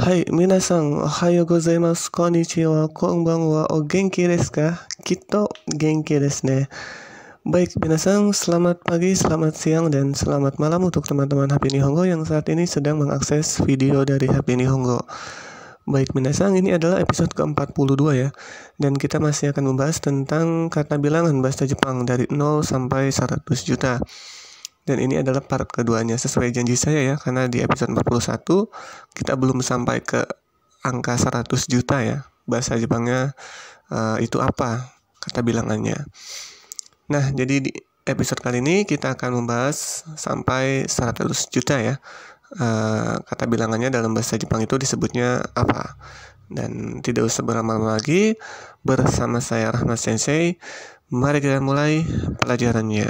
Hai, minasang, selamat pagi, selamat siang, dan selamat malam untuk teman-teman Happy Nihongo yang saat ini sedang mengakses video dari Happy Nihongo. Baik, minasang, ini adalah episode ke-42 ya, dan kita masih akan membahas tentang kata bilangan bahasa Jepang dari 0 sampai 100 juta dan ini adalah part keduanya sesuai janji saya ya karena di episode 41 kita belum sampai ke angka 100 juta ya bahasa Jepangnya uh, itu apa kata bilangannya nah jadi di episode kali ini kita akan membahas sampai 100 juta ya uh, kata bilangannya dalam bahasa Jepang itu disebutnya apa dan tidak usah berlama-lama lagi bersama saya Rahmat Sensei mari kita mulai pelajarannya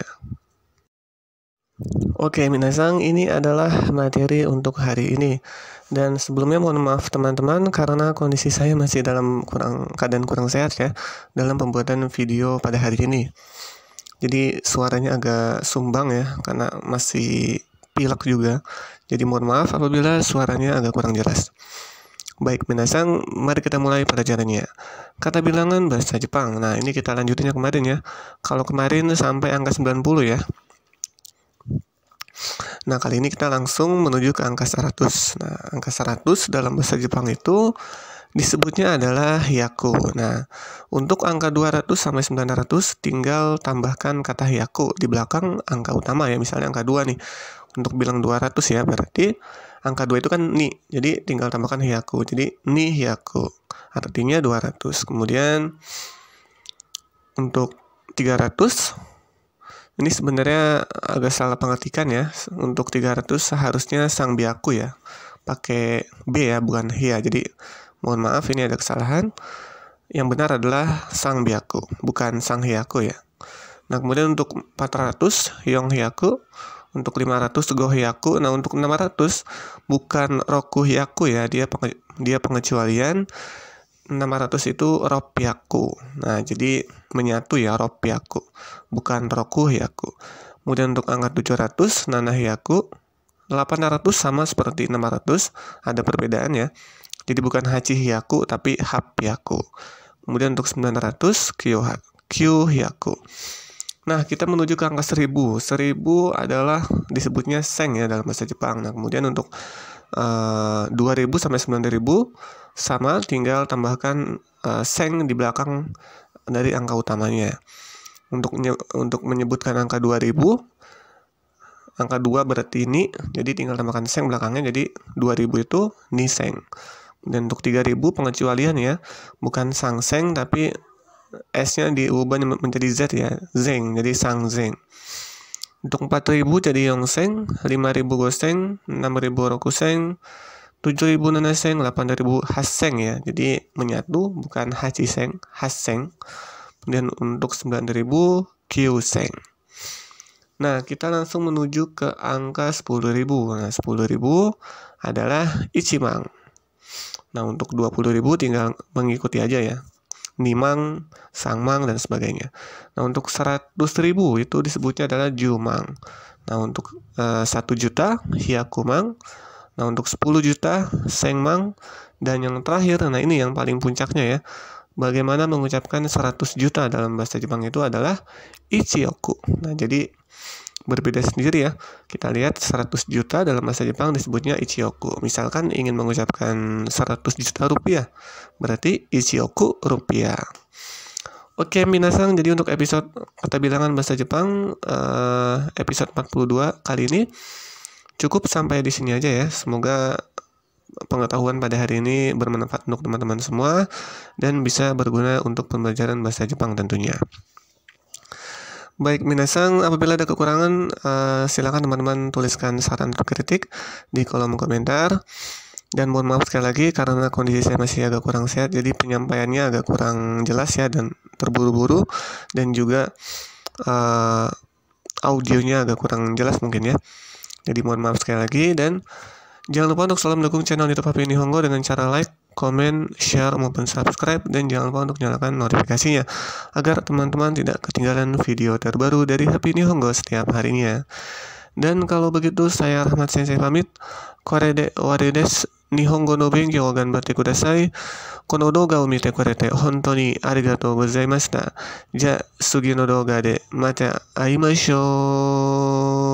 Oke, Minasang, ini adalah materi untuk hari ini. Dan sebelumnya mohon maaf teman-teman karena kondisi saya masih dalam kurang keadaan kurang sehat ya dalam pembuatan video pada hari ini. Jadi suaranya agak sumbang ya karena masih pilek juga. Jadi mohon maaf apabila suaranya agak kurang jelas. Baik, Minasang, mari kita mulai pelajarannya. Kata bilangan bahasa Jepang. Nah, ini kita lanjutin kemarin ya. Kalau kemarin sampai angka 90 ya. Nah, kali ini kita langsung menuju ke angka 100. Nah, angka 100 dalam bahasa Jepang itu disebutnya adalah hyaku. Nah, untuk angka 200 sampai 900 tinggal tambahkan kata hyaku di belakang angka utama ya, misalnya angka 2 nih. Untuk bilang 200 ya, berarti angka 2 itu kan ni. Jadi tinggal tambahkan hyaku. Jadi ni hyaku. Artinya 200. Kemudian untuk 300 ini sebenarnya agak salah pengertian ya. Untuk 300 seharusnya sang biaku ya. Pakai B ya, bukan ya. Jadi mohon maaf ini ada kesalahan. Yang benar adalah sang biaku, bukan sang hiaku ya. Nah, kemudian untuk 400 yong hiaku, untuk 500 go hiaku, nah untuk 600 bukan roku hiaku ya, dia penge dia pengecualian 600 itu ropiaku. Nah, jadi menyatu ya ropiaku. Bukan roku yaku. Kemudian untuk angka 700, yaku. 800 sama seperti 600, ada perbedaan ya. Jadi bukan haji hiaku, tapi hap yaku. Kemudian untuk 900, kyu hiaku. Nah, kita menuju ke angka 1000. 1000 adalah disebutnya seng ya dalam bahasa Jepang. Nah, kemudian untuk 2000 eh, sampai 9000 sama tinggal tambahkan uh, seng di belakang dari angka utamanya. Untuk untuk menyebutkan angka 2000 angka 2 berarti ini, jadi tinggal tambahkan seng belakangnya jadi 2000 itu ni seng. Dan untuk 3000 pengecualian ya, bukan sang seng tapi S-nya diubah menjadi Z ya, zeng, jadi sang zeng. Untuk 4000 jadi yongseng, 5000 goseng, 6000 rokuseng, 7000 naneseng, 8000 haseng ya. Jadi menyatu bukan hachiseng, haseng. Kemudian untuk 9000 kyuseng. Nah, kita langsung menuju ke angka 10.000. Nah, 10.000 adalah Ichimang. Nah, untuk 20.000 tinggal mengikuti aja ya mimang, sangmang, dan sebagainya. Nah, untuk 100 ribu itu disebutnya adalah jumang. Nah, untuk eh, satu 1 juta, Hyakumang. Nah, untuk 10 juta, sengmang. Dan yang terakhir, nah ini yang paling puncaknya ya. Bagaimana mengucapkan 100 juta dalam bahasa Jepang itu adalah ichioku. Nah, jadi berbeda sendiri ya. Kita lihat 100 juta dalam bahasa Jepang disebutnya ichioku. Misalkan ingin mengucapkan 100 juta rupiah, berarti ichioku rupiah. Oke minasang, jadi untuk episode kata bilangan bahasa Jepang eh, episode 42 kali ini cukup sampai di sini aja ya. Semoga pengetahuan pada hari ini bermanfaat untuk teman-teman semua dan bisa berguna untuk pembelajaran bahasa Jepang tentunya. Baik, minasang, apabila ada kekurangan, uh, silakan teman-teman tuliskan saran atau kritik di kolom komentar. Dan mohon maaf sekali lagi karena kondisi saya masih agak kurang sehat, jadi penyampaiannya agak kurang jelas ya dan terburu-buru dan juga uh, audionya agak kurang jelas mungkin ya. Jadi mohon maaf sekali lagi dan jangan lupa untuk selalu mendukung channel YouTube Ini Nihongo dengan cara like, komen, share, maupun subscribe, dan jangan lupa untuk nyalakan notifikasinya, agar teman-teman tidak ketinggalan video terbaru dari Happy New Honggo setiap harinya. Dan kalau begitu, saya Rahmat Sensei pamit, korede warides Nihongo no benkyou o ganbatte kudasai. Kono doga o mite kurete hontou ni arigatou gozaimashita. Ja, sugi no doga de mata aimashou.